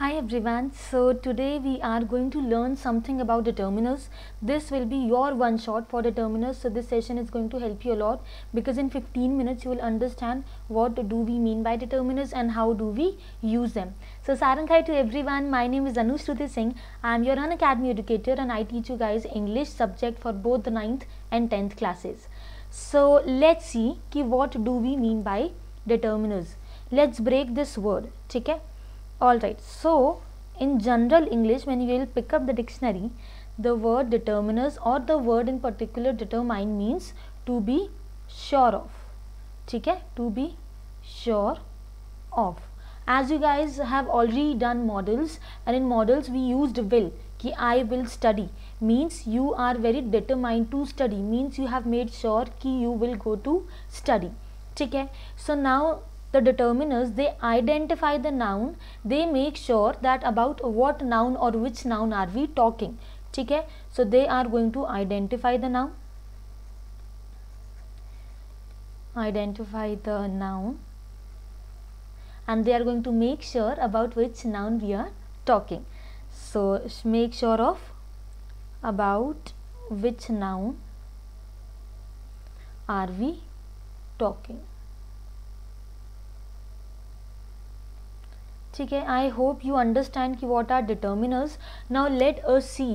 Hi everyone, so today we are going to learn something about determiners. This will be your one shot for determiners. So this session is going to help you a lot because in 15 minutes you will understand what do we mean by determiners and how do we use them. So Saranghai to everyone, my name is Anushruti Singh. I am your Unacademy educator and I teach you guys English subject for both the 9th and 10th classes. So let's see ki what do we mean by determiners. Let's break this word, okay? Alright, so in general English when you will pick up the dictionary, the word determiners or the word in particular determine means to be sure of. Okay, to be sure of. As you guys have already done models and in models we used will Ki I will study means you are very determined to study means you have made sure ki you will go to study. Okay? So now the determiners they identify the noun they make sure that about what noun or which noun are we talking ठीक है so they are going to identify the noun identify the noun and they are going to make sure about which noun we are talking so make sure of about which noun are we talking ठीक है I hope you understand कि what are determiners now let us see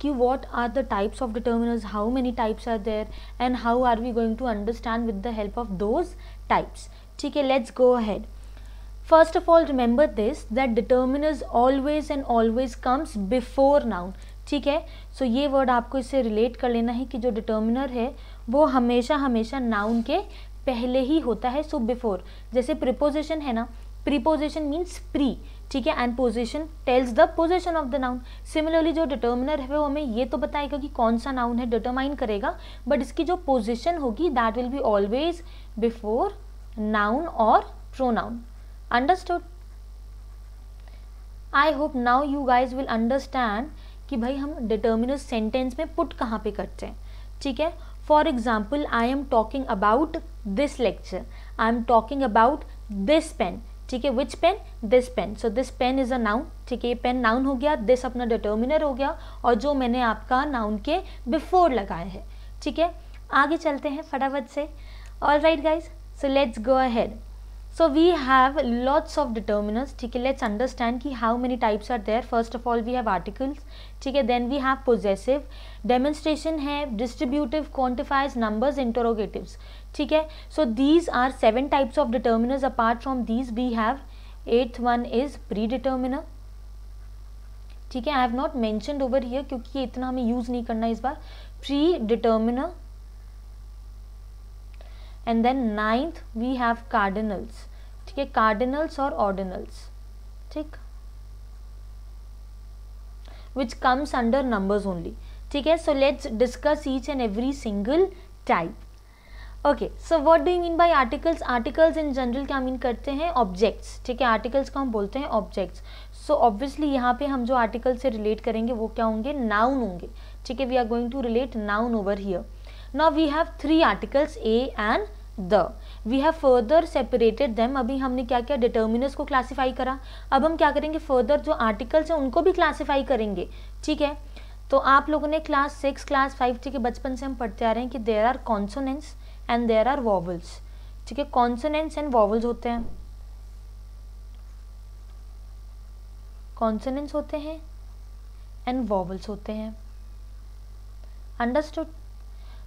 कि what are the types of determiners how many types are there and how are we going to understand with the help of those types ठीक है let's go ahead first of all remember this that determiners always and always comes before noun ठीक है so so, ये word आपको इससे relate कर लेना है कि जो डिटर्मिनर है वो हमेशा हमेशा नाउन के पहले ही होता है सो so बिफोर जैसे प्रिपोजिशन है ना प्रीपोजिशन मीन्स प्री ठीक है and position tells the position of the noun similarly जो डिटर्मिनर है वो हमें ये तो बताएगा कि कौन सा नाउन है डिटरमाइन करेगा बट इसकी जो पोजिशन होगी that will be always before noun और pronoun understood I hope now you guys will understand कि भाई हम डिटर्मिनर सेंटेंस में पुट कहाँ पे करते हैं ठीक है for example I am talking about this lecture I am talking about this pen ठीक है which pen this pen so this pen is a noun ठीक है ये पेन नाउन हो गया दिस अपना डिटर्मिनर हो गया और जो मैंने आपका नाउन के बिफोर लगाए हैं ठीक है आगे चलते हैं फटाफट से all right guys so let's go ahead so we have lots of determiners ठीक है लेट्स अंडरस्टैंड कि how many types are there first of all we have articles ठीक है then we have possessive demonstration है distributive quantifiers numbers interrogative ठीक है so these are seven types of determiners apart from these we have eighth one is pre determiner ठीक है I have not mention over here क्योंकि ये इतना हमें use नहीं करना इस बार pre determiner and then ninth we have cardinals ठीक है कार्डिनल्स और ऑर्डिनल्स ठीक which comes under numbers only ठीक है so let's discuss each and every single type okay so what do you mean by articles articles in general क्या mean करते हैं objects ठीक है आर्टिकल्स को हम बोलते हैं ऑब्जेक्ट्स सो ऑब्वियसली यहाँ पे हम जो आर्टिकल से रिलेट करेंगे वो क्या होंगे नाउन होंगे ठीक है we are going to relate noun over here now we have three articles a and the we have further separated them अभी हमने क्या किया डिटर्मिनस को क्लासीफाई करा अब हम क्या करेंगे फर्दर जो आर्टिकल्स हैं उनको भी क्लासीफाई करेंगे ठीक है तो आप लोगों ने क्लास सिक्स क्लास फाइव ठीक है बचपन से हम पढ़ते आ रहे हैं कि there are consonants and there are vowels ठीक है कॉन्सनेंट्स एंड वॉवल्स होते हैं कॉन्सनेंट्स होते हैं एंड वॉवल्स होते हैं अंडरस्टूड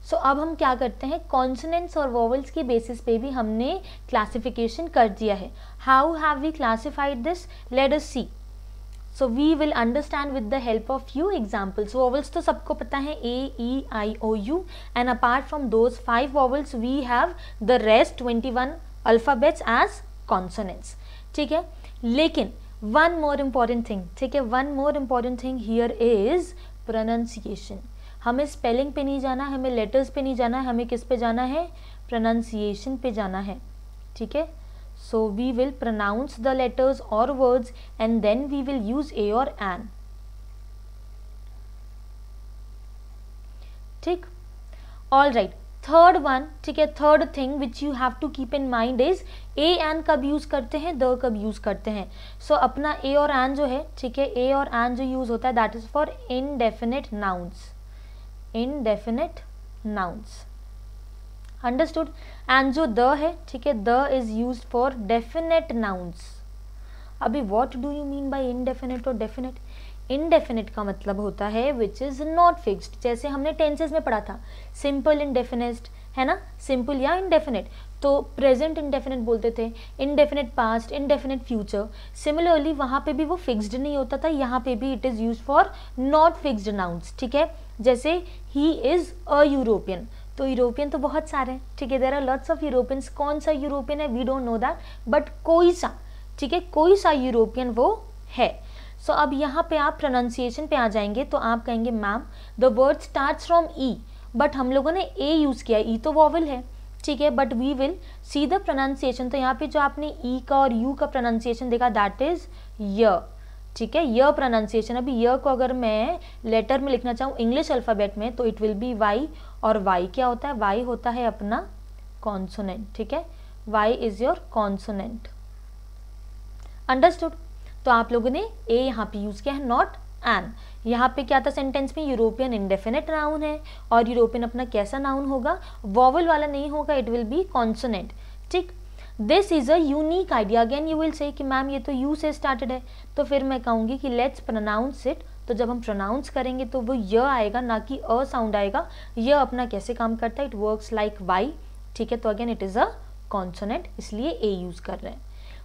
सो so, अब हम क्या करते हैं कॉन्सनेंट्स और वॉवल्स की बेसिस पे भी हमने क्लासिफिकेशन कर दिया है how have we classified this let us see so we will understand with the help of you examples vowels तो सबको पता है A E I O U and apart from those five vowels we have the rest twenty one alphabets as consonants ठीक है लेकिन one more important thing ठीक है one more important thing here is pronunciation हमें spelling पे नहीं जाना हमें लेटर्स पे नहीं जाना हमें किस पे जाना है प्रोनाउंसिएशन पे जाना है ठीक है So we will pronounce the letters or words and then we will use a or an. tick all right third one ठीक है third thing which you have to keep in mind is a an कब use करते हैं the कब use करते हैं सो so, अपना ए और एन जो है ठीक है ए और एन जो यूज़ होता है that is for indefinite nouns indefinite nouns understood and जो द है ठीक है the is use for definite nouns अभी what do you mean by indefinite और डेफिनेट इनडेफिनेट का मतलब होता है विच इज़ नॉट फिक्सड जैसे हमने टेंसेज में पढ़ा था सिंपल इनडेफिनेट है ना सिंपल या इनडेफिनेट तो प्रेजेंट इनडेफिनेट बोलते थे indefinite past indefinite future similarly वहाँ पे भी वो फिक्सड नहीं होता था यहाँ पे भी it is use for not fixed nouns ठीक है जैसे ही इज़ अ यूरोपियन तो यूरोपियन तो बहुत सारे हैं ठीक है there are lots of Europeans कौन सा यूरोपियन है we don't know that but कोई सा ठीक है कोई सा यूरोपियन वो है सो so, अब यहाँ पे आप प्रोनाउंसिएशन पे आ जाएंगे तो आप कहेंगे ma'am the word start from E but हम लोगों ने ए यूज़ किया ई e तो वॉवल है ठीक है but we will see the pronunciation तो यहाँ पे जो आपने ई e का और यू का प्रोनाउंसिएशन देखा दैट इज़ य ठीक है य प्रोनाउंसिएशन अभी य को अगर मैं लेटर में लिखना चाहूँ इंग्लिश अल्फ़ाबेट में तो इट विल बी वाई और वाई क्या होता है वाई होता है अपना कॉन्सोनेंट ठीक है Y is your consonant understood तो आप लोगों ने ए यहाँ पे यूज़ किया है नॉट एन यहाँ पे क्या था सेंटेंस में यूरोपियन इंडेफिनेट नाउन है और यूरोपियन अपना कैसा नाउन होगा वॉवल वाला नहीं होगा इट विल बी कॉन्सोनेंट ठीक दिस इज़ अक idea again you will say ma'am ये तो यू से स्टार्टेड है तो फिर मैं कहूंगी कि लेट्स प्रनाउंस इट तो जब हम प्रोनाउंस करेंगे तो वो य आएगा ना कि अ साउंड आएगा य अपना कैसे काम करता है इट वर्क्स लाइक वाई ठीक है तो again it is a consonant इसलिए ए यूज़ कर रहे हैं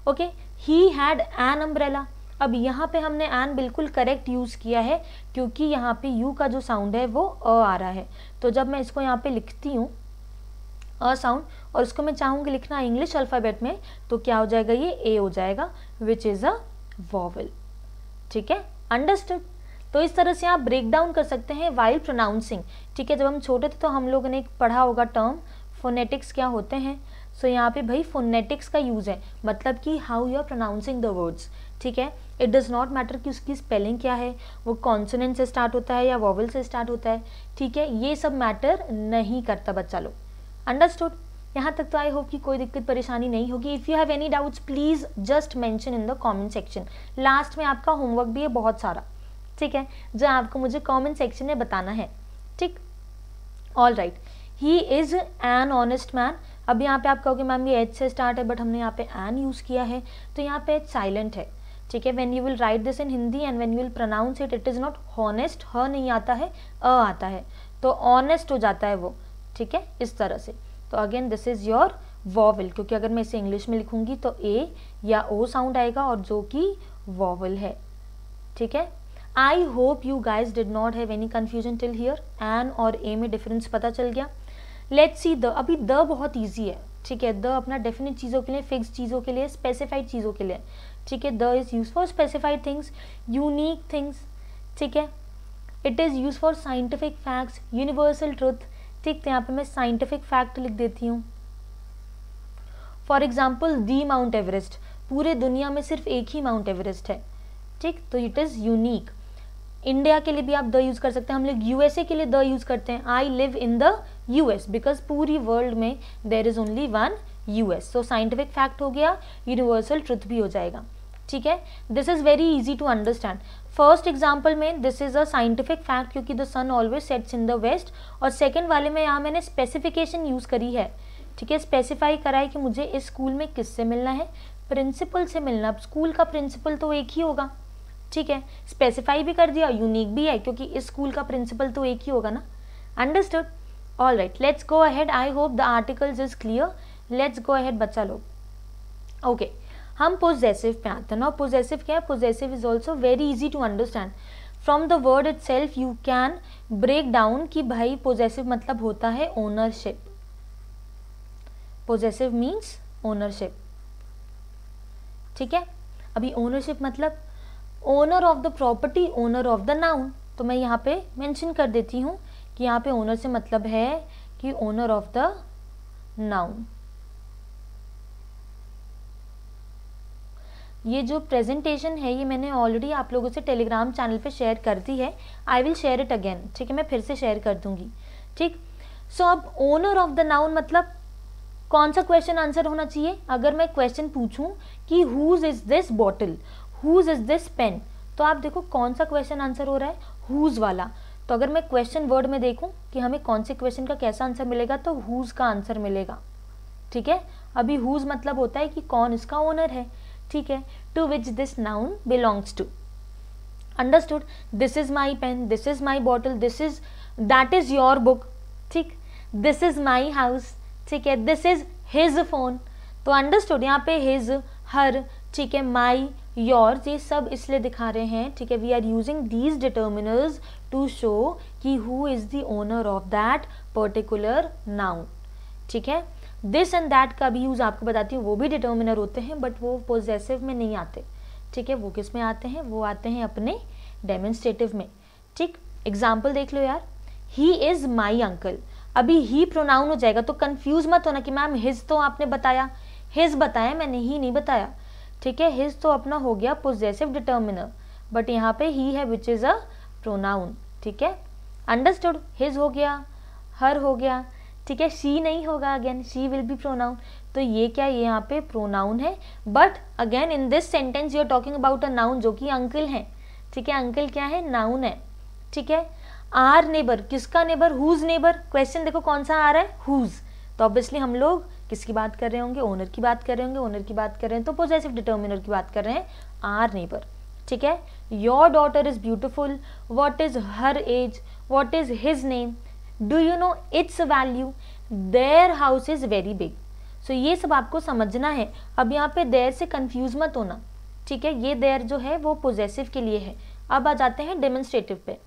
okay he had an umbrella अब यहाँ पे हमने एन बिल्कुल करेक्ट यूज़ किया है क्योंकि यहाँ पे यू का जो साउंड है वो अ आ रहा है तो जब मैं इसको यहाँ पे लिखती हूँ अ साउंड और इसको मैं चाहूँगी लिखना इंग्लिश अल्फ़ाबेट में तो क्या हो जाएगा ये ए हो जाएगा विच इज़ अ वॉवल ठीक है अंडरस्टूड तो इस तरह से आप ब्रेक डाउन कर सकते हैं वाइल प्रोनाउंसिंग ठीक है जब हम छोटे थे तो हम लोगों ने पढ़ा होगा टर्म फोनेटिक्स क्या होते हैं सो so, यहाँ पे भाई फोनेटिक्स का यूज़ है मतलब कि how you are pronouncing the words ठीक है इट डज़ नॉट मैटर कि उसकी स्पेलिंग क्या है वो कॉन्सोनेंट से स्टार्ट होता है या वॉवल से स्टार्ट होता है ठीक है ये सब मैटर नहीं करता बच्चा लोग अंडरस्टूड यहाँ तक तो आई होप कि कोई दिक्कत परेशानी नहीं होगी if you have any doubts please just mention in the comment section last में आपका होमवर्क भी है बहुत सारा ठीक है जो आपको मुझे कॉमेंट सेक्शन में बताना है ठीक all right he is an honest man अब यहाँ पे आप कहोगे मैम ये एच से स्टार्ट है बट हमने यहाँ पे एन यूज़ किया है तो यहाँ पे एच साइलेंट है ठीक है when you will write this in Hindi and when you will pronounce it it is not honest ह नहीं आता है अ आता है तो ऑनेस्ट हो जाता है वो ठीक है इस तरह से तो again this is your vowel क्योंकि अगर मैं इसे इंग्लिश में लिखूंगी तो ए या ओ साउंड आएगा और जो कि वॉवल है ठीक है I hope you guys did not have any confusion till here an और ए में डिफरेंस पता चल गया लेट्स सी द अभी द बहुत ईजी है ठीक है द अपना डेफिनेट चीज़ों के लिए फिक्स चीज़ों के लिए स्पेसिफाइड चीज़ों के लिए ठीक है the is use for specified things unique things ठीक है it is use for scientific facts universal truth ठीक तो यहाँ पे मैं साइंटिफिक फैक्ट लिख देती हूँ for example the mount Everest पूरे दुनिया में सिर्फ एक ही माउंट एवरेस्ट है ठीक तो इट इज़ यूनिक इंडिया के लिए भी आप द यूज़ कर सकते हैं हम लोग यूएसए के लिए द यूज़ करते हैं I live in the US because पूरी वर्ल्ड में there is only one US so scientific fact हो गया यूनिवर्सल ट्रुथ भी हो जाएगा ठीक है this is very easy to understand first example में this is a scientific fact क्योंकि the sun always sets in the west और सेकेंड वाले में यहाँ मैंने स्पेसिफिकेशन यूज़ करी है ठीक है स्पेसिफाई करा है कि मुझे इस स्कूल में किससे मिलना है प्रिंसिपल से मिलना अब स्कूल का प्रिंसिपल तो एक ही होगा ठीक है स्पेसिफाई भी कर दिया यूनिक भी है क्योंकि इस स्कूल का प्रिंसिपल तो एक ही होगा ना understood all right let's go ahead I hope the articles is clear let's go ahead बच्चा लोग ओके हम पोजेसिव पे आते हैं ना पोजेसिव क्या है possessive is also very easy to understand from the word itself you can break down कि भाई पोजेसिव मतलब होता है ओनरशिप पोजेसिव मीन्स ओनरशिप ठीक है अभी ओनरशिप मतलब owner of the property owner of the noun तो मैं यहाँ पे मेंशन कर देती हूँ कि यहाँ पे ओनर से मतलब है कि ओनर ऑफ द नाउन ये जो प्रेजेंटेशन है ये मैंने ऑलरेडी आप लोगों से टेलीग्राम चैनल पे शेयर कर दी है I will share it again ठीक है मैं फिर से शेयर कर दूंगी ठीक सो अब ओनर ऑफ द नाउन मतलब कौन सा क्वेश्चन आंसर होना चाहिए अगर मैं क्वेश्चन पूछूं कि whose is this bottle whose is this pen तो आप देखो कौन सा क्वेश्चन आंसर हो रहा है हुज वाला तो अगर मैं क्वेश्चन वर्ड में देखूं कि हमें कौन से क्वेश्चन का कैसा आंसर मिलेगा तो हुज का आंसर मिलेगा ठीक है अभी हुज मतलब होता है कि कौन इसका ओनर है ठीक है to which this noun belongs to understood this is my pen this is my bottle this is that is your book ठीक दिस इज माई हाउस ठीक है दिस इज हिज फोन तो अंडरस्टूड यहाँ पे his her ठीक है माई yours ये सब इसलिए दिखा रहे हैं ठीक है we are using these determiners to show कि who is the owner of that particular noun ठीक है दिस एंड दैट का भी यूज़ आपको बताती हूँ वो भी डिटर्मिनर होते हैं बट वो पोजेसिव में नहीं आते ठीक है वो किस में आते हैं वो आते हैं अपने डेमोन्स्ट्रेटिव में ठीक एग्जाम्पल देख लो यार ही इज़ माई अंकल अभी ही प्रोनाउन हो जाएगा तो कन्फ्यूज मत होना कि मैम हिज तो आपने बताया हिज बताया मैंने ही नहीं बताया ठीक है हिज तो अपना हो गया पोजेसिव डिटर्मिनर बट यहाँ पे ही है विच इज़ अ प्रोनाउन ठीक है अंडरस्टूड हिज हो गया हर हो गया ठीक है शी नहीं होगा again she will be pronoun तो ये क्या ये यहाँ पे प्रोनाउन है but again in this sentence you are talking about a noun जो कि अंकल है ठीक है अंकल क्या है नाउन है ठीक है आर नेबर किसका नेबर हुज नेबर क्वेश्चन देखो कौन सा आ रहा है हुज तो ऑब्वियसली हम लोग किसकी बात कर रहे होंगे ओनर की बात कर रहे होंगे ओनर की बात कर रहे हैं तो पोजेसिव डिटर्मिनर की बात कर रहे हैं आर नेबर ठीक है your daughter is beautiful what is her age what is his name do you know its value their house is very big so ये सब आपको समझना है अब यहाँ पे देर से कन्फ्यूज मत होना ठीक है ये देर जो है वो पोजेसिव के लिए है अब आ जाते हैं डेमोन्स्ट्रेटिव पे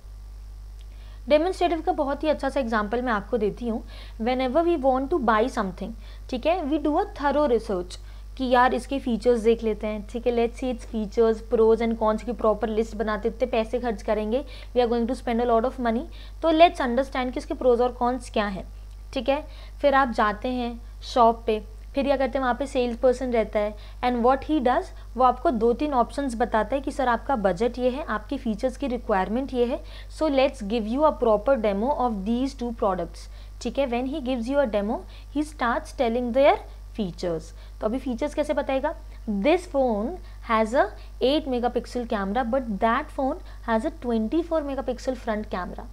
डेमोन्स्ट्रेटिव का बहुत ही अच्छा सा एग्जाम्पल मैं आपको देती हूँ whenever we want to buy something ठीक है we do a thorough research कि यार इसके फीचर्स देख लेते हैं ठीक है let's see its features pros and cons की प्रॉपर लिस्ट बनाते इतने पैसे खर्च करेंगे we are going to spend a lot of money तो लेट्स अंडरस्टैंड कि इसके प्रोज और कॉन्स क्या हैं ठीक है फिर आप जाते हैं शॉप पे फिर क्या करते हैं वहाँ पे सेल्स पर्सन रहता है एंड व्हाट ही डज वो आपको दो तीन ऑप्शंस बताता है कि सर आपका बजट ये है आपकी फीचर्स की रिक्वायरमेंट ये है so let's give you a proper demo of these two products ठीक है when he gives you a demo he starts telling their features तो अभी फीचर्स कैसे बताएगा this phone has a mega pixel camera but that phone has a twenty mega pixel front camera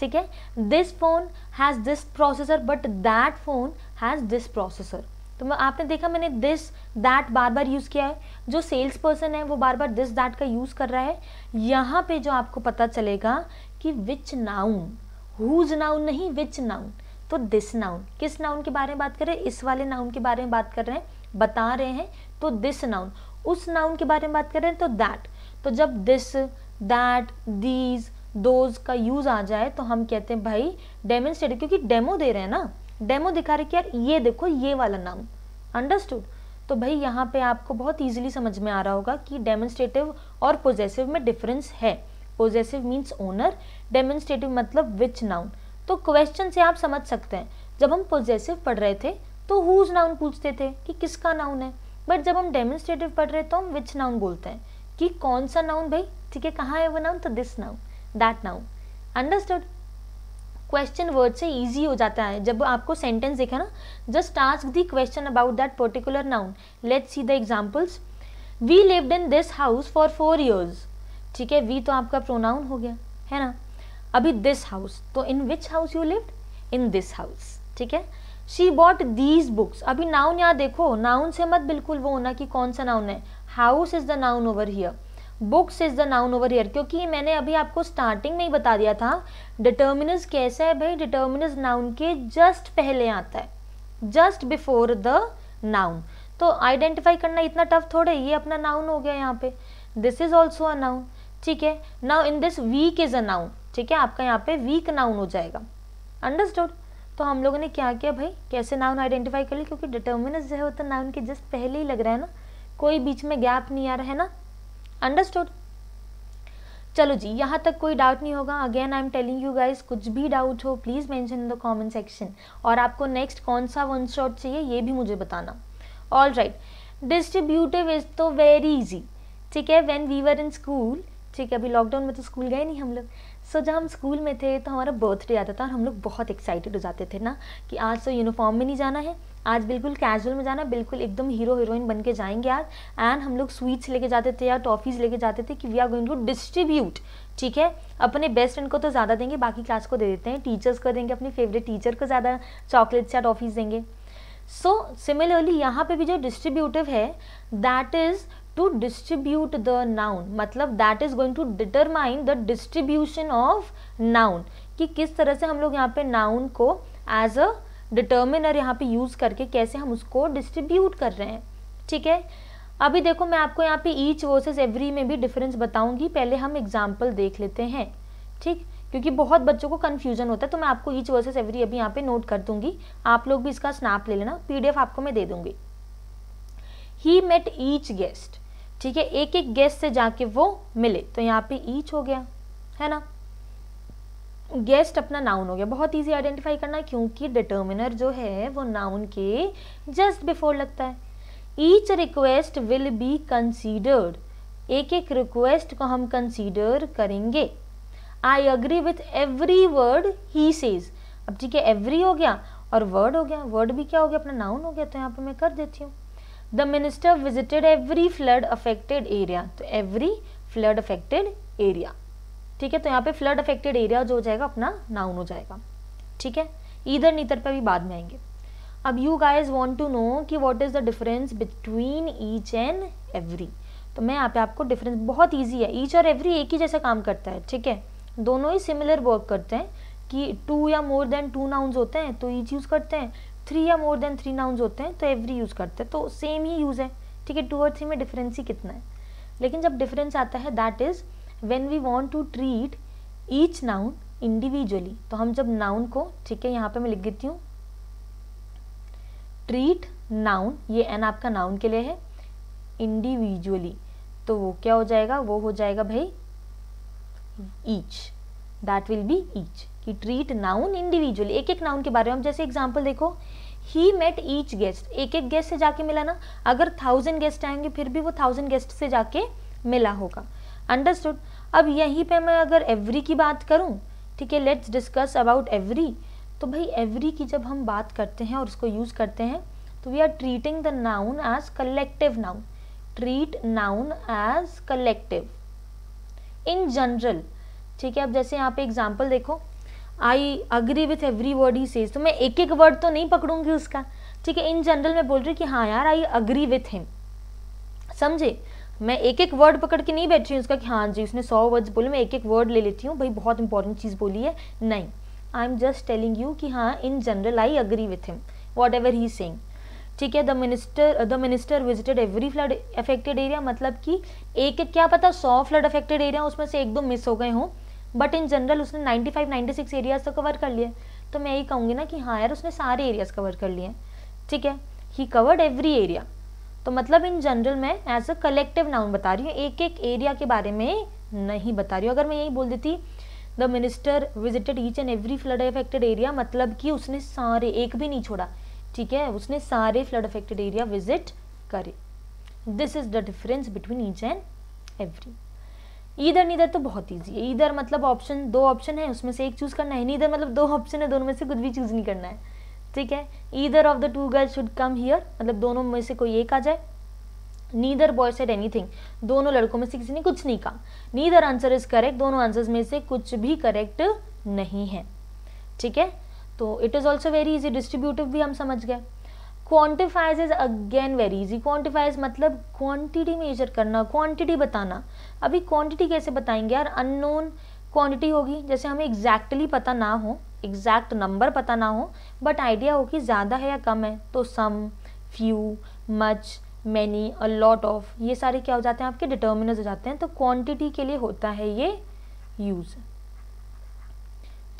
ठीक है this phone has this processor but that phone has this processor तो मैं आपने देखा मैंने दिस दैट बार बार यूज़ किया है जो सेल्स पर्सन है वो बार बार दिस दैट का यूज़ कर रहा है यहाँ पे जो आपको पता चलेगा कि विच नाउन हुज नाउन नहीं विच नाउन तो दिस नाउन किस नाउन के बारे में बात कर रहे हैं इस वाले नाउन के बारे में बात कर रहे हैं बता रहे हैं तो दिस नाउन उस नाउन के बारे में बात कर रहे हैं तो दैट तो जब दिस दैट दीज दोज का यूज़ आ जाए तो हम कहते हैं भाई डेमोन्स्ट्रेट क्योंकि डेमो दे रहे हैं ना डेमो दिखा रहे कि यार ये देखो ये वाला नाम अंडरस्टूड तो भाई यहाँ पे आपको बहुत ईजिली समझ में आ रहा होगा कि डेमोन्स्ट्रेटिव और पोजेसिव में डिफरेंस है पोजेसिव मीन्स ओनर डेमोन्स्ट्रेटिव मतलब विच नाउन तो क्वेश्चन से आप समझ सकते हैं जब हम पोजेसिव पढ़ रहे थे तो हुज नाउन पूछते थे कि किसका नाउन है बट जब हम डेमोन्स्ट्रेटिव पढ़ रहे तो हम विच नाउन बोलते हैं कि कौन सा नाउन भाई ठीक है कहाँ है वो नाउन तो this noun that noun understood question word से ईजी हो जाता है जब आपको सेंटेंस देखा ना just ask the question about that particular noun let see the examples we lived in this house for four years ठीक है वी तो आपका प्रोनाउन हो गया है ना अभी दिस हाउस तो in which house you lived in this house ठीक है शी बॉट दीज बुक्स अभी नाउन यहाँ देखो नाउन से मत बिल्कुल वो होना कि कौन सा नाउन है house is the noun over here books is the noun over here क्योंकि मैंने अभी आपको स्टार्टिंग में ही बता दिया था डिटर्मिनस कैसा है भाई डिटर्मिनस नाउन के जस्ट पहले आता है जस्ट बिफोर द नाउन तो आइडेंटिफाई करना इतना टफ थोड़ा ये अपना नाउन हो गया यहाँ पे this is also a noun ठीक है now in this week is a noun ठीक है आपका यहाँ पे वीक नाउन हो जाएगा अंडरस्टूड तो हम लोगों ने क्या किया भाई कैसे नाउन आइडेंटिफाई कर ली क्योंकि डिटर्मिनस जो है वो तो नाउन के जस्ट पहले ही लग रहा है ना कोई बीच में गैप नहीं आ रहा है ना अंडरस्टूड चलो जी यहाँ तक कोई डाउट नहीं होगा again I am telling you guys कुछ भी डाउट हो please mention in the comment section और आपको नेक्स्ट कौन सा वन शॉट चाहिए ये भी मुझे बताना ऑल राइट डिस्ट्रीब्यूटिव इज़ तो वेरी इजी ठीक है when we were in school ठीक है अभी लॉकडाउन में तो स्कूल गए नहीं हम लोग सो so, जब हम स्कूल में थे तो हमारा बर्थडे आता था और हम लोग बहुत एक्साइटेड हो जाते थे ना कि आज तो यूनिफॉर्म में नहीं जाना है आज बिल्कुल कैजुअल में जाना बिल्कुल एकदम हीरो हीरोइन बन के जाएंगे आज एंड हम लोग स्वीट्स लेके जाते थे या टॉफ़ीज़ लेके जाते थे कि we are going to distribute ठीक है अपने बेस्ट फ्रेंड को तो ज़्यादा देंगे बाकी क्लास को दे देते हैं टीचर्स को देंगे अपने फेवरेट टीचर को ज़्यादा चॉकलेट्स या टॉफ़ीज़ देंगे सो सिमिलरली यहाँ पे भी जो डिस्ट्रीब्यूटिव है that is to distribute the noun मतलब that is going to determine the distribution of noun कि किस तरह से हम लोग यहाँ पे नाउन को एज अ डिटर्मिनर यहाँ पे यूज़ करके कैसे हम उसको डिस्ट्रीब्यूट कर रहे हैं ठीक है अभी देखो मैं आपको यहाँ पे ईच वर्सेस एवरी में भी डिफरेंस बताऊंगी पहले हम एग्जाम्पल देख लेते हैं ठीक क्योंकि बहुत बच्चों को कन्फ्यूजन होता है तो मैं आपको ईच वर्सेस एवरी अभी यहाँ पे नोट कर दूंगी आप लोग भी इसका स्नैप ले लेना पी आपको मैं दे दूंगी ही मेट ईच गेस्ट ठीक है एक एक गेस्ट से जाके वो मिले तो यहाँ पे ईच हो गया है ना गेस्ट अपना नाउन हो गया बहुत इजी आइडेंटिफाई करना क्योंकि डिटर्मिनर जो है वो नाउन के जस्ट बिफोर लगता है each request will be considered एक एक रिक्वेस्ट को हम कंसीडर करेंगे I agree with every word he says अब ठीक है एवरी हो गया और वर्ड हो गया वर्ड भी क्या हो गया अपना नाउन हो गया तो यहाँ पे मैं कर देती हूँ the minister visited every flood affected area तो एवरी फ्लड अफेक्टेड एरिया ठीक है तो यहाँ पे फ्लड अफेक्टेड एरिया जो हो जाएगा अपना नाउन हो जाएगा ठीक है इधर नीतर पे भी बाद में आएंगे अब you guys want to know कि what is the difference between each and every तो मैं यहाँ पे आपको डिफरेंस बहुत ईजी है ईच और एवरी एक ही जैसा काम करता है ठीक है दोनों ही सिमिलर वर्क करते हैं कि टू या मोर देन टू नाउन्स होते हैं तो ईच यूज़ करते हैं थ्री या मोर देन थ्री नाउन्स होते हैं तो एवरी यूज़ करते हैं तो सेम ही यूज़ है ठीक है टू और थ्री में डिफरेंस ही कितना है लेकिन जब डिफरेंस आता है that is when we want to treat each noun individually तो हम जब नाउन को ठीक है यहाँ पे मैं लिख देती हूँ ट्रीट नाउन ये एन आपका नाउन के लिए है इंडिविजुअली तो वो क्या हो जाएगा वो हो जाएगा भाई each that will be each कि ट्रीट नाउन इंडिविजुअली एक एक नाउन के बारे में हम जैसे एग्जाम्पल देखो ही मेट ईच गेस्ट एक एक गेस्ट से जाके मिला ना अगर थाउजेंड गेस्ट आएंगे फिर भी वो थाउजेंड गेस्ट से जाके मिला होगा अंडरस्टूड अब यहीं पे मैं अगर एवरी की बात करूँ ठीक है लेट्स डिस्कस अबाउट एवरी तो भाई एवरी की जब हम बात करते हैं और उसको यूज़ करते हैं तो we are treating the noun as collective noun treat noun as collective in general ठीक है अब जैसे यहाँ पे एग्जाम्पल देखो I agree with every word he says तो मैं एक एक वर्ड तो नहीं पकड़ूंगी उसका ठीक है इन जनरल मैं बोल रही हूँ कि हाँ यार आई अग्री विथ हिम समझे मैं एक एक वर्ड पकड़ के नहीं बैठ रही हूँ उसका कि हाँ जी उसने सौ वर्ड्स बोले मैं एक एक वर्ड ले लेती हूँ भाई बहुत इंपॉर्टेंट चीज़ बोली है नहीं I am just telling you कि हाँ in general I agree with him whatever he सेंग ठीक है the minister the minister visited every flood affected area मतलब कि एक एक क्या पता सौ फ्लड अफेक्टेड एरिया उसमें से एक दो मिस हो गए हों बट इन जनरल उसने 95 96 एरियाज तो कवर कर लिए तो मैं यही कहूँगी ना कि हाँ यार उसने सारे एरियाज कवर कर लिए ठीक है ही कवर्ड एवरी एरिया तो मतलब इन जनरल मैं एज अ कलेक्टिव नाउन बता रही हूँ एक एक एरिया के बारे में नहीं बता रही हूँ अगर मैं यही बोल देती the minister visited each and every flood affected area मतलब कि उसने सारे एक भी नहीं छोड़ा ठीक है उसने सारे फ्लड अफेक्टेड एरिया विजिट करे this is the difference between each and every इधर नीधर तो बहुत ईजी है इधर मतलब ऑप्शन दो ऑप्शन है उसमें से एक चूज़ करना है नीधर मतलब दो ऑप्शन है दोनों में से कुछ भी चूज़ नहीं करना है ठीक है either of the two girls should come here मतलब दोनों में से कोई एक आ जाए नीदर बॉय सेड एनीथिंग दोनों लड़कों में से किसी ने कुछ नहीं कहा नीदर आंसर इज करेक्ट दोनों आंसर में से कुछ भी करेक्ट नहीं है ठीक है तो it is also very easy distributive भी हम समझ गए quantifies is again very easy quantifies मतलब क्वान्टिटी मेजर करना क्वान्टिटी बताना अभी क्वान्टिटी कैसे बताएंगे यार अननोन क्वान्टिटी होगी जैसे हमें एग्जैक्टली exactly पता ना हो एग्जैक्ट नंबर पता ना हो बट आइडिया हो कि ज़्यादा है या कम है तो some few much many a lot of ये सारे क्या हो जाते हैं आपके डिटर्मिनर्स हो जाते हैं तो क्वांटिटी के लिए होता है ये यूज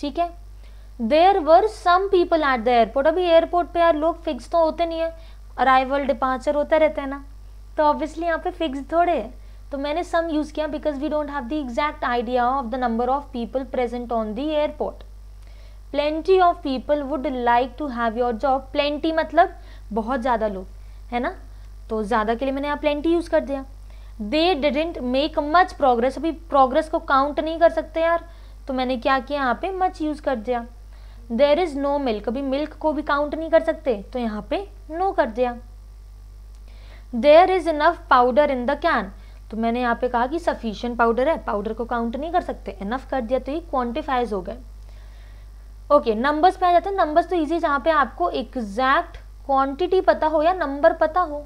ठीक है there were some people at the airport अभी एयरपोर्ट पे यार लोग फिक्स तो होते नहीं है अराइवल डिपार्चर होता रहते हैं ना तो ऑब्वियसली यहाँ पे फिक्स थोड़े है तो मैंने सम यूज़ किया because we don't have the exact idea of the number of people present on the airport plenty of people would like to have your job plenty मतलब बहुत ज़्यादा लोग है ना तो ज़्यादा के लिए मैंने यहाँ प्लेंटी यूज़ कर दिया they didn't make much progress अभी प्रोग्रेस को काउंट नहीं कर सकते यार तो मैंने क्या किया यहाँ पे मच यूज़ कर दिया देर इज़ नो मिल्क अभी मिल्क को भी काउंट नहीं कर सकते तो यहाँ पे नो कर दिया there is enough powder in the can तो मैंने यहाँ पे कहा कि सफिशियंट पाउडर है पाउडर को काउंट नहीं कर सकते इनफ कर दिया तो ये क्वान्टिफाइज हो गए ओके okay, नंबर्स पे आ जाते हैं नंबर्स तो इजी जहाँ पे आपको एग्जैक्ट क्वांटिटी पता हो या नंबर पता हो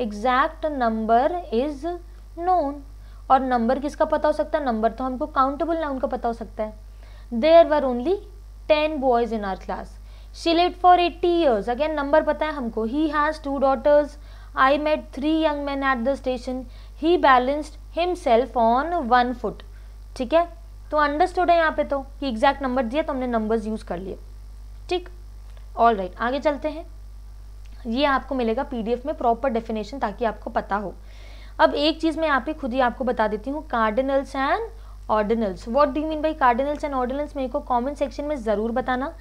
एग्जैक्ट नंबर इज नोन और नंबर किसका पता हो सकता है नंबर तो हमको काउंटेबल नाउन का पता हो सकता है there were only ten boys in our class she live for eighty years again number पता है हमको he has two daughters I met three young man at the station he balanced himself on one foot ठीक है तो understood है यहाँ पे तो कि एग्जैक्ट नंबर दिया तो हमने नंबर्स यूज़ कर लिए ठीक ऑल राइट आगे चलते हैं ये आपको मिलेगा पीडीएफ में प्रॉपर डेफिनेशन ताकि आपको पता हो अब एक चीज़ मैं यहाँ पे खुद ही आपको बता देती हूँ cardinals and ordinals what do mean by cardinals and ordinals मेरे को कॉमेंट सेक्शन में ज़रूर बताना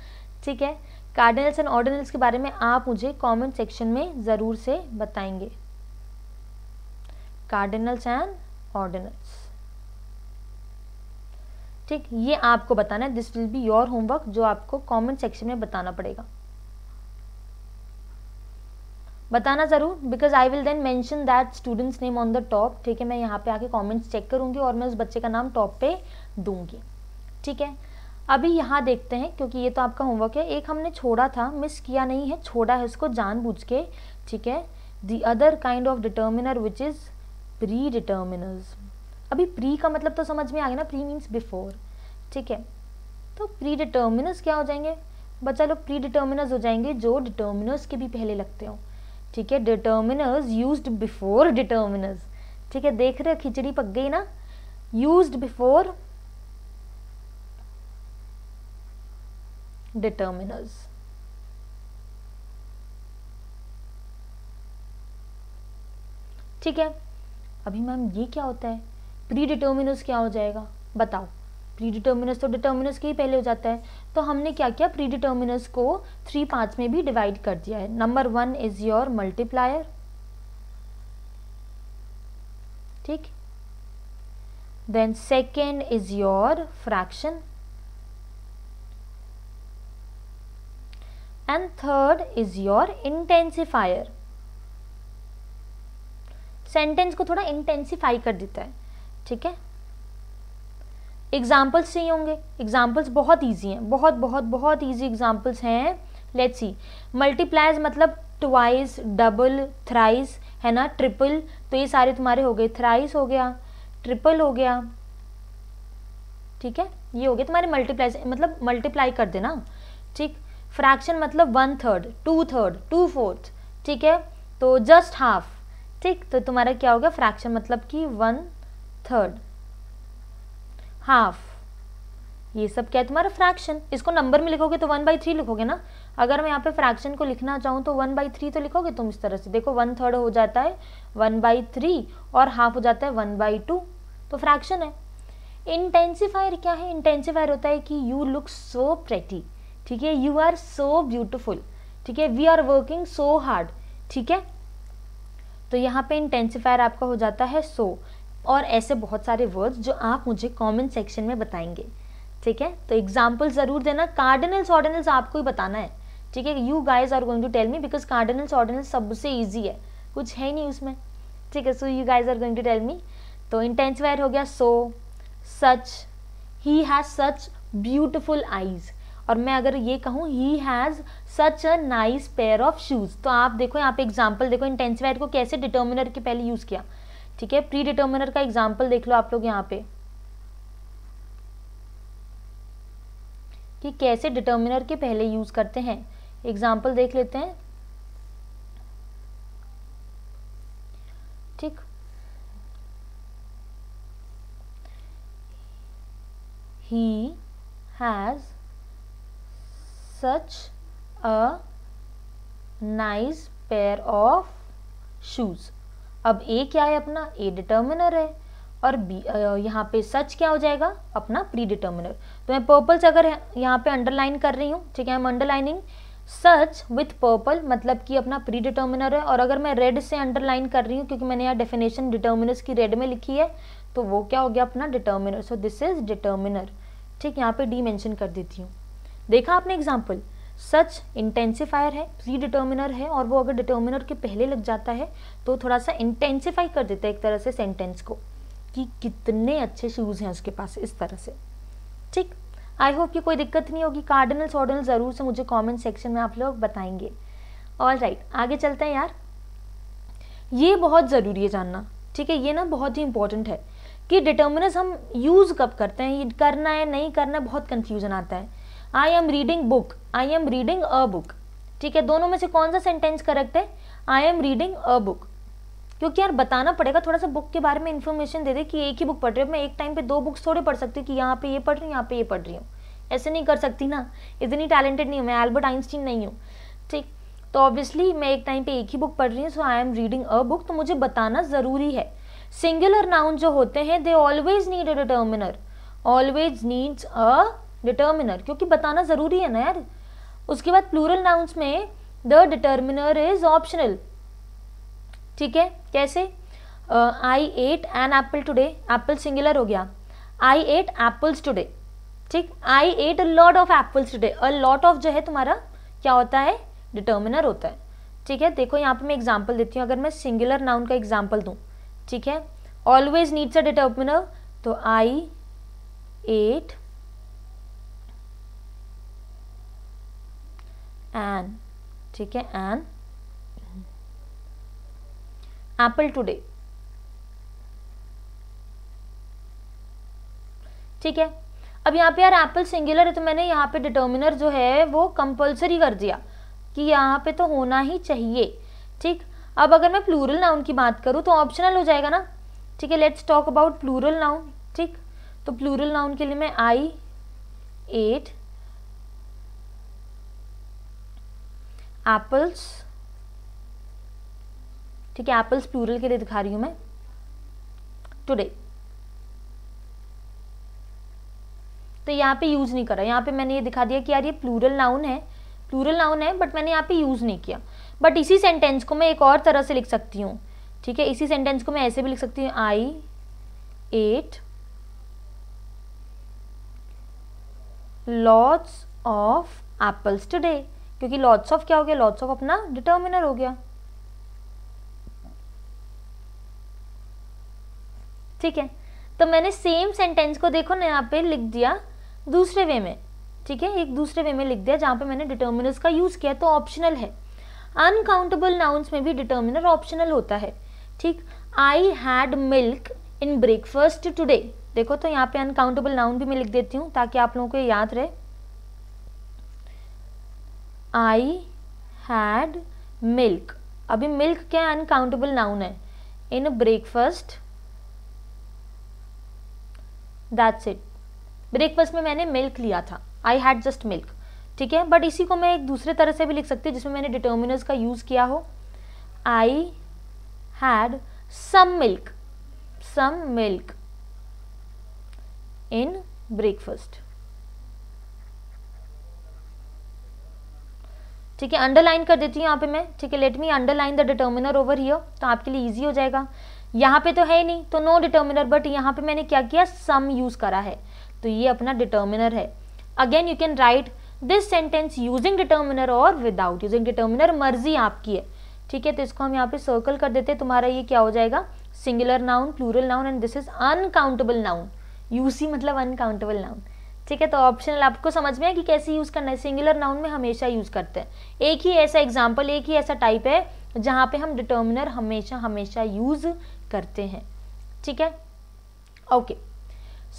ठीक है कार्डिनल्स एंड ऑर्डिनल्स के बारे में आप मुझे कॉमेंट सेक्शन में ज़रूर से बताएंगे कार्डिनल्स एंड ऑर्डिनल्स ठीक ये आपको बताना है this will be your homework जो आपको कमेंट सेक्शन में बताना पड़ेगा बताना ज़रूर because I will then mention that students name on the top ठीक है मैं यहाँ पे आके कमेंट्स चेक करूँगी और मैं उस बच्चे का नाम टॉप पे दूंगी ठीक है अभी यहाँ देखते हैं क्योंकि ये तो आपका होमवर्क है एक हमने छोड़ा था मिस किया नहीं है छोड़ा है उसको जानबूझ के ठीक है the other kind of determiner which is pre determiners अभी प्री का मतलब तो समझ में आ गया ना प्री मीन्स बिफोर ठीक है तो प्री डिटर्मिनस क्या हो जाएंगे बच्चा लोग प्री डिटर्मिनस हो जाएंगे जो डिटर्मिनस के भी पहले लगते हो ठीक है डिटर्मिनस यूज बिफोर डिटर्मिनस ठीक है देख रहे हो खिचड़ी पक गई ना यूज बिफोर डिटर्मिनस ठीक है अभी मैम ये क्या होता है प्री डिटर्मिनस क्या हो जाएगा बताओ प्री डिटर्मिनस तो डिटर्मिनस के ही पहले हो जाता है तो हमने क्या किया प्री डिटर्मिनस को थ्री पाँच में भी डिवाइड कर दिया है number one is your multiplier ठीक then second is your fraction and third is your intensifier sentence को थोड़ा इंटेंसिफाई कर देता है ठीक है एग्जाम्पल्स चाहिए होंगे एग्जाम्पल्स बहुत ईजी हैं बहुत बहुत बहुत ईजी एग्जाम्पल्स हैं लेट्स सी मल्टीप्लाइज मतलब ट्वाइस डबल थ्राइस है ना ट्रिपल तो ये सारे तुम्हारे हो गए थ्राइस हो गया ट्रिपल हो गया ठीक है ये हो गया तुम्हारे मल्टीप्लाइज मतलब मल्टीप्लाई कर देना ठीक फ्रैक्शन मतलब one third two third two fourth ठीक है तो जस्ट हाफ ठीक तो तुम्हारा क्या हो गया फ्रैक्शन मतलब कि वन थर्ड हाफ ये सब क्या है तुम्हारा फ्रैक्शन इसको नंबर में लिखोगे तो वन बाई थ्री लिखोगे ना अगर मैं यहाँ पे फ्रैक्शन को लिखना चाहूँ तो वन बाई थ्री तो लिखोगे तुम इस तरह से देखो वन थर्ड हो जाता है वन बाई थ्री और हाफ हो जाता है वन बाई टू तो फ्रैक्शन है इंटेंसीफायर क्या है इंटेंसीफायर होता है कि यू लुक सो प्रेटी ठीक है यू आर सो ब्यूटिफुल ठीक है we are working so hard ठीक है तो यहाँ पे इंटेंसीफायर आपका हो जाता है सो so. और ऐसे बहुत सारे वर्ड्स जो आप मुझे कमेंट सेक्शन में बताएंगे ठीक है तो एग्जाम्पल ज़रूर देना कार्डिनल्स ऑर्डिनल्स आपको ही बताना है ठीक है you guys are going to tell me because cardinals ordinals सबसे ईजी है कुछ है नहीं उसमें ठीक है so you guys are going to tell me तो इंटेंस वायर हो गया so such he has such beautiful eyes और मैं अगर ये कहूँ he has such a nice pair of shoes तो आप देखो यहाँ पे एग्जाम्पल देखो इंटेंस वायर को कैसे डिटर्मिनर के पहले यूज़ किया ठीक है प्री डिटर्मिनर का एग्जाम्पल देख लो आप लोग यहाँ पे कि कैसे डिटर्मिनर के पहले यूज़ करते हैं एग्जाम्पल देख लेते हैं ठीक he has such a nice pair of shoes अब ए क्या है अपना ए डिटर्मिनर है और बी यहाँ पे सच क्या हो जाएगा अपना प्री डिटर्मिनर तो मैं पर्पल्स अगर यहाँ पे अंडरलाइन कर रही हूँ ठीक है अंडरलाइनिंग सच विथ पर्पल मतलब कि अपना प्री डिटर्मिनर है और अगर मैं रेड से अंडरलाइन कर रही हूँ क्योंकि मैंने यहाँ डेफिनेशन डिटर्मिनर्स की रेड में लिखी है तो वो क्या हो गया अपना determiner so this is determiner ठीक यहाँ पे डी मेंशन कर देती हूँ देखा आपने एग्जाम्पल सच इंटेंसिफायर है प्री डिटर्मिनर है और वो अगर डिटर्मिनर के पहले लग जाता है तो थोड़ा सा इंटेंसिफाई कर देता है एक तरह से सेंटेंस को कि कितने अच्छे शूज़ हैं उसके पास इस तरह से ठीक आई होप कि कोई दिक्कत नहीं होगी कार्डनल्स ऑर्डिनल ज़रूर से मुझे कॉमेंट सेक्शन में आप लोग बताएंगे ऑल राइट right, आगे चलते हैं यार ये बहुत ज़रूरी है जानना ठीक है ये ना बहुत ही इंपॉर्टेंट है कि डिटर्मिनस हम यूज़ कब करते हैं ये करना है नहीं करना है बहुत कन्फ्यूज़न आता है I am reading book I am reading a book ठीक है दोनों में से कौन सा सेंटेंस करेक्ट है I am reading a book क्योंकि यार बताना पड़ेगा थोड़ा सा बुक के बारे में इन्फॉर्मेशन दे दे कि एक ही बुक पढ़ रही हूँ मैं एक टाइम पे दो बुक्स थोड़े पढ़ सकती हूँ कि यहाँ पे ये पढ़ रही हूँ यहाँ पे ये पढ़ रही हूँ ऐसे नहीं कर सकती ना इतनी टैलेंटेड नहीं हूँ मैं एल्बर्ट आइंस्टीन नहीं हूँ ठीक तो ऑब्वियसली मैं एक टाइम पे एक ही बुक पढ़ रही हूँ so I am reading a book तो मुझे बताना ज़रूरी है सिंगुलर नाउन जो होते हैं they always need a determiner always needs a determiner क्योंकि बताना ज़रूरी है ना यार उसके बाद प्लूरल नाउंस में द डिटर्मिनर इज ऑप्शनल ठीक है कैसे I ate an apple today apple singular हो गया आई एट एप्पल्स टूडे ठीक I ate a lot of apples today a lot of जो है तुम्हारा क्या होता है डिटर्मिनर होता है ठीक है देखो यहाँ पे मैं एग्जाम्पल देती हूँ अगर मैं सिंगुलर नाउन का एग्जाम्पल दूँ ठीक है ऑलवेज नीड्स अ डिटर्मिनर तो आई एट एन ठीक है एन एप्पल टुडे ठीक है अब यहाँ पे यार एप्पल सिंगुलर है तो मैंने यहाँ पे डिटर्मिनर जो है वो कंपल्सरी कर दिया कि यहाँ पे तो होना ही चाहिए ठीक अब अगर मैं प्लूरल नाउन की बात करूँ तो ऑप्शनल हो जाएगा ना ठीक है let's talk about plural noun ठीक तो प्लूरल नाउन के लिए मैं आई एट एप्पल्स ठीक है एप्पल्स प्लूरल के लिए दिखा रही हूँ मैं टुडे तो यहाँ पे यूज़ नहीं करा यहाँ पे मैंने ये दिखा दिया कि यार ये प्लूरल नाउन है प्लूरल नाउन है बट मैंने यहाँ पे यूज़ नहीं किया बट इसी सेंटेंस को मैं एक और तरह से लिख सकती हूँ ठीक है इसी सेंटेंस को मैं ऐसे भी लिख सकती हूँ I ate lots of apples today क्योंकि लॉट्स ऑफ क्या हो गया लॉट्स ऑफ अपना डिटर्मिनर हो गया ठीक है तो मैंने सेम सेंटेंस को देखो ना यहाँ पे लिख दिया दूसरे वे में ठीक है एक दूसरे वे में लिख दिया जहाँ पे मैंने डिटर्मिनर्स का यूज़ किया तो ऑप्शनल है अनकाउंटेबल नाउन्स में भी डिटर्मिनर ऑप्शनल होता है ठीक I had milk in breakfast today देखो तो यहाँ पे अनकाउंटेबल नाउन भी मैं लिख देती हूँ ताकि आप लोगों को याद रहे आई हैड मिल्क अभी मिल्क क्या अनकाउंटेबल नाउन है in breakfast that's it breakfast में मैंने मिल्क लिया था आई हैड जस्ट मिल्क ठीक है बट इसी को मैं एक दूसरे तरह से भी लिख सकती हूँ जिसमें मैंने डिटर्मिनर्स का यूज़ किया हो I had some milk some milk in breakfast ठीक है अंडरलाइन कर देती हूँ यहाँ पे मैं ठीक है let me underline the determiner over here तो आपके लिए ईजी हो जाएगा यहाँ पे तो है ही नहीं तो नो डिटर्मिनर बट यहाँ पे मैंने क्या किया सम यूज़ करा है तो ये अपना डिटर्मिनर है again you can write this sentence using determiner और विदाउट यूजिंग डिटर्मिनर मर्जी आपकी है ठीक है तो इसको हम यहाँ पे सर्कल कर देते हैं तुम्हारा ये क्या हो जाएगा singular noun plural noun and this is uncountable noun you see मतलब अनकाउंटेबल नाउन ठीक है तो ऑप्शनल आपको समझ में है कि कैसे यूज़ करना है सिंगुलर नाउन में हमेशा यूज़ करते हैं एक ही ऐसा एग्जाम्पल एक ही ऐसा टाइप है जहाँ पे हम डिटर्मिनर हमेशा हमेशा यूज़ करते हैं ठीक है okay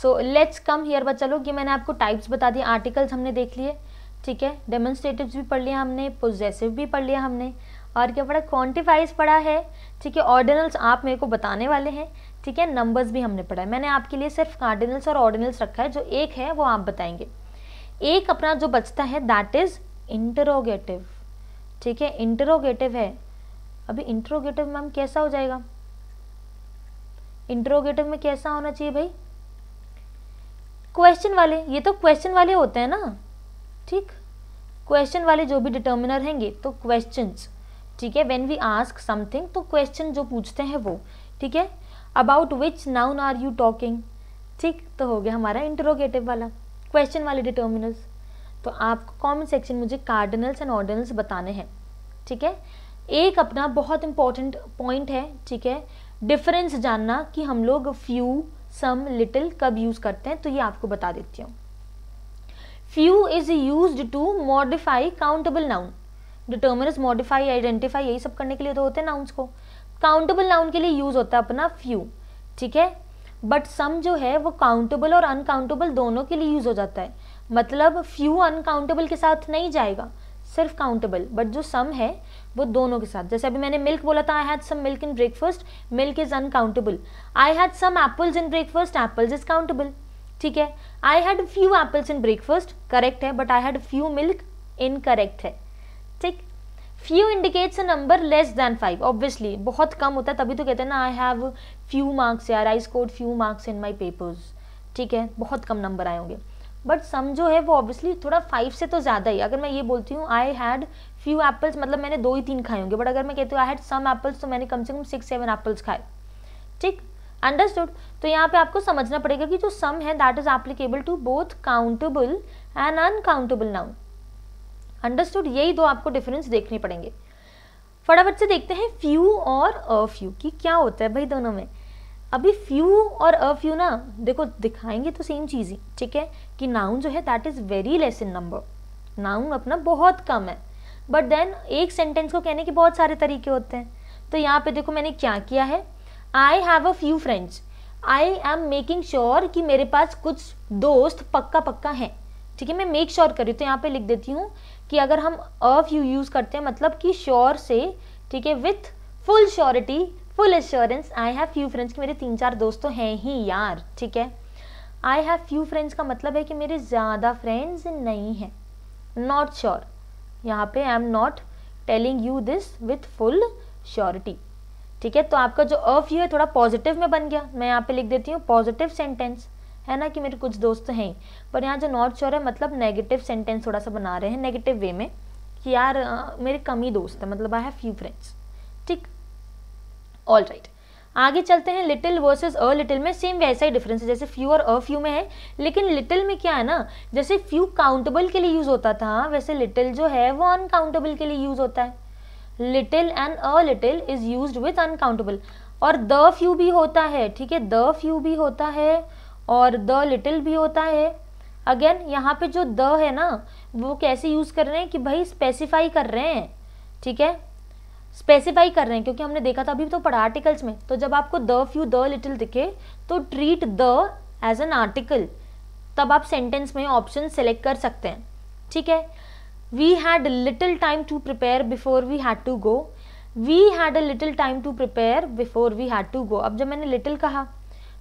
so let's come here बच्चा लोग ये मैंने आपको टाइप्स बता दिए आर्टिकल्स हमने देख लिए ठीक है डेमोन्स्ट्रेटिव भी पढ़ लिया हमने पोजेसिव भी पढ़ लिया हमने और क्या पढ़ा क्वान्टिफाइज पढ़ा है ठीक है ऑर्डिनल्स आप मेरे को बताने वाले हैं ठीक है नंबर्स भी हमने पढ़ा है मैंने आपके लिए सिर्फ कार्डिनल्स और ऑर्डिनल्स रखा है जो एक है वो आप बताएंगे एक अपना जो बचता है दैट इज इंटरोगेटिव ठीक है इंटरोगेटिव है अभी इंटरोगेटिव मैम कैसा हो जाएगा इंटरोगेटिव में कैसा होना चाहिए भाई क्वेश्चन वाले ये तो क्वेश्चन वाले होते हैं ना ठीक क्वेश्चन वाले जो भी डिटर्मिनर हैंगे तो क्वेश्चंस ठीक है व्हेन वी आस्क समथिंग तो क्वेश्चन जो पूछते हैं वो ठीक है about which noun are you talking ठीक तो हो गया हमारा इंटरोगेटिव वाला क्वेश्चन वाले डिटर्मिनल्स तो आपको कॉमेंट सेक्शन मुझे कार्डिनल्स एंड ऑर्डिनल्स बताने हैं ठीक है एक अपना बहुत इंपॉर्टेंट पॉइंट है ठीक है डिफरेंस जानना कि हम लोग फ्यू सम लिटिल कब यूज़ करते हैं तो ये आपको बता देती हूँ few is use to modify countable noun determiners modify identify यही सब करने के लिए तो होते हैं नाउन्स को काउंटेबल नाउन के लिए यूज होता है अपना फ्यू ठीक है बट सम जो है वो काउंटेबल और अनकाउंटेबल दोनों के लिए यूज हो जाता है मतलब फ्यू अनकाउंटेबल के साथ नहीं जाएगा सिर्फ काउंटेबल बट जो सम है वो दोनों के साथ जैसे अभी मैंने मिल्क बोला था I had some milk in breakfast milk is uncountable I had some apples in breakfast apples is countable ठीक है I had few apples in breakfast correct है but I had few milk incorrect है ठीक few indicates a number less than five obviously बहुत कम होता है तभी तो कहते हैं ना आई हैव फ्यू मार्क्स यार I score few marks in my papers ठीक है बहुत कम नंबर आए होंगे बट सम जो है वो ऑब्वियसली थोड़ा फाइव से तो ज़्यादा ही अगर मैं ये बोलती हूँ आई हैड फ्यू एप्पल्स मतलब मैंने दो ही तीन खाए होंगे बट अगर मैं कहती हूँ आई हैड सम एप्पल्स तो मैंने कम से कम सिक्स सेवन एप्पल्स खाए ठीक अंडरस्टूड तो यहाँ पे आपको समझना पड़ेगा कि जो सम है that is applicable to both countable and uncountable noun understood यही दो आपको डिफरेंस देखने पड़ेंगे फटाफट से देखते हैं फ्यू और अ फ्यू की क्या होता है भाई दोनों में अभी फ्यू और अ फ्यू ना देखो दिखाएंगे तो सेम चीज़ ही ठीक है कि नाउन जो है that is very less in number noun अपना बहुत कम है बट देन एक सेंटेंस को कहने के बहुत सारे तरीके होते हैं तो यहाँ पे देखो मैंने क्या किया है I have a few friends I am making sure कि मेरे पास कुछ दोस्त पक्का पक्का हैं ठीक है मैं मेक श्योर रही करी तो यहाँ पे लिख देती हूँ कि अगर हम ऑफ यू यूज़ करते हैं मतलब कि श्योर से ठीक है with full surety full assurance I have few friends कि मेरे तीन चार दोस्तों तो हैं ही यार ठीक है आई हैव फ्यू फ्रेंड्स का मतलब है कि मेरे ज़्यादा फ्रेंड्स नहीं हैं नॉट श्योर यहाँ पे I am not telling you this with full surety ठीक है तो आपका जो अफ यू है थोड़ा पॉजिटिव में बन गया मैं यहाँ पे लिख देती हूँ पॉजिटिव सेंटेंस है ना कि मेरे कुछ दोस्त हैं पर यहाँ जो नॉट श्योर है मतलब नेगेटिव सेंटेंस थोड़ा सा बना रहे हैं नेगेटिव वे में कि यार मेरे कम ही दोस्त है मतलब आई हैव फ्यू फ्रेंड्स ठीक ऑल राइट आगे चलते हैं लिटिल वर्सेस अ लिटिल में सेम वैसा ही डिफरेंस है जैसे फ्यू और अ फ्यू में है लेकिन लिटिल में क्या है ना जैसे फ्यू काउंटेबल के लिए यूज़ होता था वैसे लिटिल जो है वो अनकाउंटेबल के लिए यूज़ होता है little and a little is use with uncountable और द फ्यू भी होता है ठीक है द फ्यू भी होता है और द लिटिल भी होता है अगेन यहाँ पे जो द है ना वो कैसे यूज़ कर रहे हैं कि भाई स्पेसिफाई कर रहे हैं ठीक है स्पेसिफाई कर रहे हैं क्योंकि हमने देखा था अभी तो पढ़ा आर्टिकल्स में तो जब आपको द फ्यू द लिटिल दिखे तो treat the as an article तब आप सेंटेंस में ऑप्शन सेलेक्ट कर सकते हैं ठीक है we had little time to prepare before we had to go we had a little time to prepare before we had to go अब जब मैंने लिटिल कहा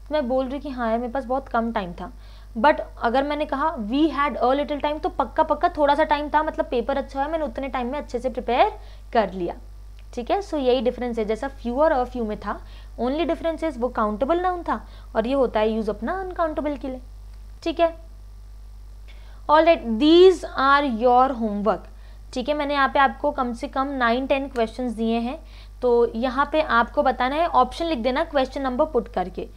तो मैं बोल रही कि हाँ यार मेरे पास बहुत कम टाइम था बट अगर मैंने कहा we had a little time तो पक्का पक्का थोड़ा सा टाइम था मतलब पेपर अच्छा हुआ मैंने उतने टाइम में अच्छे से प्रिपेयर कर लिया ठीक है सो यही डिफरेंस है जैसा फ्यू और फ्यू में था ओनली डिफरेंस इज वो काउंटेबल नाउन था और ये होता है यूज अपना अनकाउंटेबल के लिए ठीक है all right these are your homework ठीक है मैंने यहाँ पे आपको कम से कम नाइन टेन क्वेश्चन दिए हैं तो यहाँ पे आपको बताना है ऑप्शन लिख देना क्वेश्चन नंबर पुट करके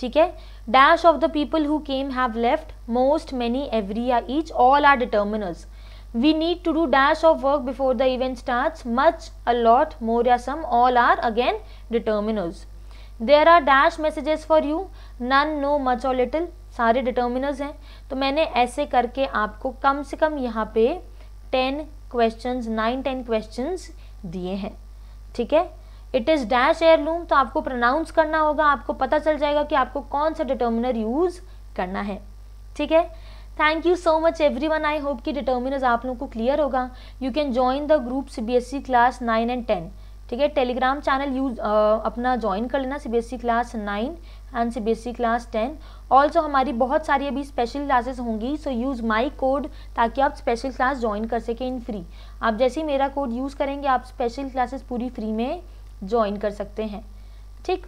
ठीक है dash of the people who came have left most many every या each all are determiners we need to do dash of work before the event start much a lot more या some all are again determiners there are dash messages for you none no much और little सारे determiners हैं तो मैंने ऐसे करके आपको कम से कम यहाँ पे ten question nine ten question दिए हैं ठीक है इट इज़ डैश एयरलूम तो आपको प्रोनाउंस करना होगा आपको पता चल जाएगा कि आपको कौन सा डिटर्मिनर यूज़ करना है ठीक है thank you so much everyone I hope कि डिटर्मिनर्स आप लोगों को क्लियर होगा you can join the group C B S C class nine and ten ठीक है टेलीग्राम चैनल यूज अपना ज्वाइन कर लेना C B S C class nine and C B S C class ten also हमारी बहुत सारी अभी special classes होंगी सो यूज़ माई कोड ताकि आप स्पेशल क्लास ज्वाइन कर सकें इन फ्री आप जैसे ही मेरा कोड यूज़ करेंगे आप स्पेशल क्लासेस पूरी फ्री में ज्वाइन कर सकते हैं ठीक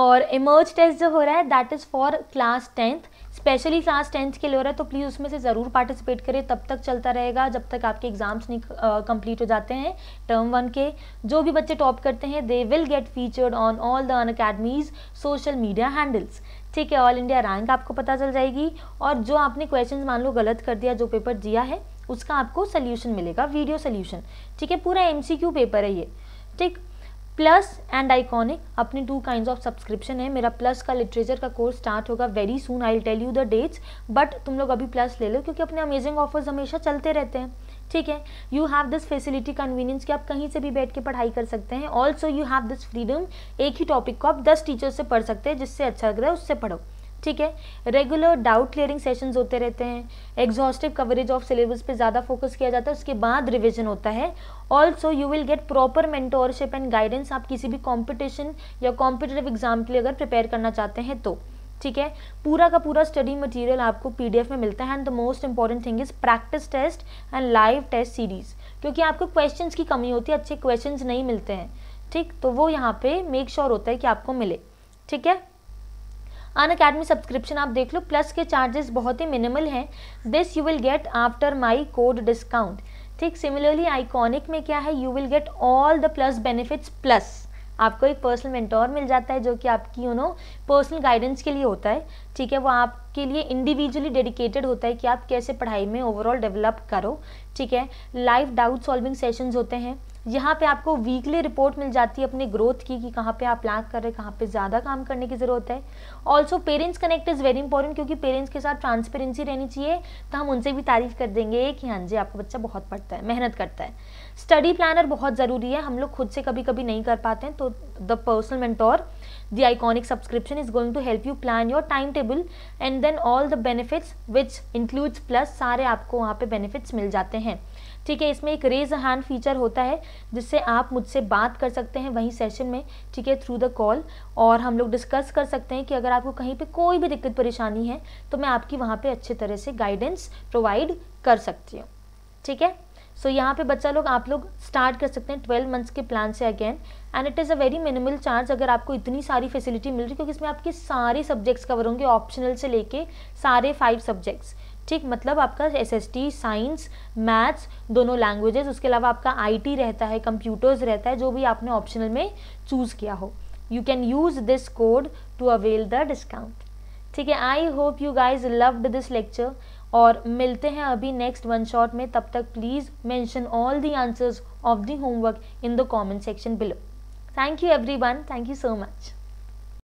और इमर्ज टेस्ट जो हो रहा है that is for class tenth specially class tenth के लिए हो रहा है तो प्लीज़ उसमें से ज़रूर पार्टिसिपेट करें तब तक चलता रहेगा जब तक आपके एग्जाम्स नहीं कंप्लीट हो जाते हैं टर्म वन के जो भी बच्चे टॉप करते हैं they will get featured on all the Unacademy's social media handles ठीक है ऑल इंडिया रैंक आपको पता चल जाएगी और जो आपने क्वेश्चन मान लो गलत कर दिया जो पेपर दिया है उसका आपको सोल्यूशन मिलेगा वीडियो सोल्यूशन ठीक है पूरा एम पेपर है ये डोमेस्टिक प्लस एंड आइकॉनिक अपने टू काइंड ऑफ सब्सक्रिप्शन है मेरा प्लस का लिटरेचर का कोर्स स्टार्ट होगा very soon I tell you the dates but तुम लोग अभी प्लस ले लो क्योंकि अपने अमेजिंग ऑफर्स हमेशा चलते रहते हैं ठीक है you have this facility convenience कि आप कहीं से भी बैठ के पढ़ाई कर सकते हैं also you have this freedom एक ही टॉपिक को आप दस टीचर्स से पढ़ सकते हैं जिससे अच्छा लग रहा है उससे पढ़ो ठीक है रेगुलर डाउट क्लियरिंग सेशंस होते रहते हैं एग्जॉस्टिव कवरेज ऑफ सिलेबस पे ज़्यादा फोकस किया जाता है उसके बाद रिविजन होता है also you will get proper mentorship and guidance आप किसी भी कॉम्पिटिशन या कॉम्पिटेटिव एग्जाम के लिए अगर प्रिपेयर करना चाहते हैं तो ठीक है पूरा का पूरा स्टडी मटेरियल आपको पीडीएफ में मिलता है and the most important thing is practice test and live test series क्योंकि आपको क्वेश्चंस की कमी होती है अच्छे क्वेश्चंस नहीं मिलते हैं ठीक तो वो यहाँ पे मेक श्योर sure होता है कि आपको मिले ठीक है अन अकेडमी सब्सक्रिप्शन आप देख लो प्लस के चार्जेस बहुत ही मिनिमल हैं this you will get after my code discount ठीक सिमिलरली आइकॉनिक में क्या है you will get all the plus benefits plus आपको एक पर्सनल मेंटोर मिल जाता है जो कि आपकी यू नो पर्सनल गाइडेंस के लिए होता है ठीक है वो आपके लिए इंडिविजुअली डेडिकेटेड होता है कि आप कैसे पढ़ाई में ओवरऑल डेवलप करो ठीक है लाइव डाउट सॉल्विंग सेशंस होते हैं यहाँ पे आपको वीकली रिपोर्ट मिल जाती है अपने ग्रोथ की कि कहाँ पे आप लैक कर रहे हैं कहाँ पे ज़्यादा काम करने की ज़रूरत है also parents connect is very important क्योंकि पेरेंट्स के साथ ट्रांसपेरेंसी रहनी चाहिए तो हम उनसे भी तारीफ कर देंगे कि हाँ जी आपका बच्चा बहुत पढ़ता है मेहनत करता है स्टडी प्लानर बहुत ज़रूरी है हम लोग खुद से कभी कभी नहीं कर पाते हैं तो the personal mentor the iconic subscription is going to help you plan your time table and then all the benefits which includes plus सारे आपको वहाँ पे बेनिफिट्स मिल जाते हैं ठीक है इसमें एक रेज हैंड फीचर होता है जिससे आप मुझसे बात कर सकते हैं वहीं सेशन में ठीक है थ्रू द कॉल और हम लोग डिस्कस कर सकते हैं कि अगर आपको कहीं पे कोई भी दिक्कत परेशानी है तो मैं आपकी वहाँ पे अच्छे तरह से गाइडेंस प्रोवाइड कर सकती हूँ ठीक है सो so, यहाँ पे बच्चा लोग आप लोग स्टार्ट कर सकते हैं ट्वेल्व मंथ्स के प्लान से again and it is a very minimal charge अगर आपको इतनी सारी फैसिलिटी मिल रही है क्योंकि इसमें आपके सारे सब्जेक्ट्स कवर होंगे ऑप्शनल से लेके सारे फाइव सब्जेक्ट्स ठीक मतलब आपका S S T science maths दोनों लैंग्वेजेस उसके अलावा आपका आईटी रहता है कंप्यूटर्स रहता है जो भी आपने ऑप्शनल में चूज़ किया हो you can use this code to avail the discount ठीक है I hope you guys loved this lecture और मिलते हैं अभी नेक्स्ट वन शॉट में तब तक please mention all the answers of the homework in the comment section below thank you one thank you so much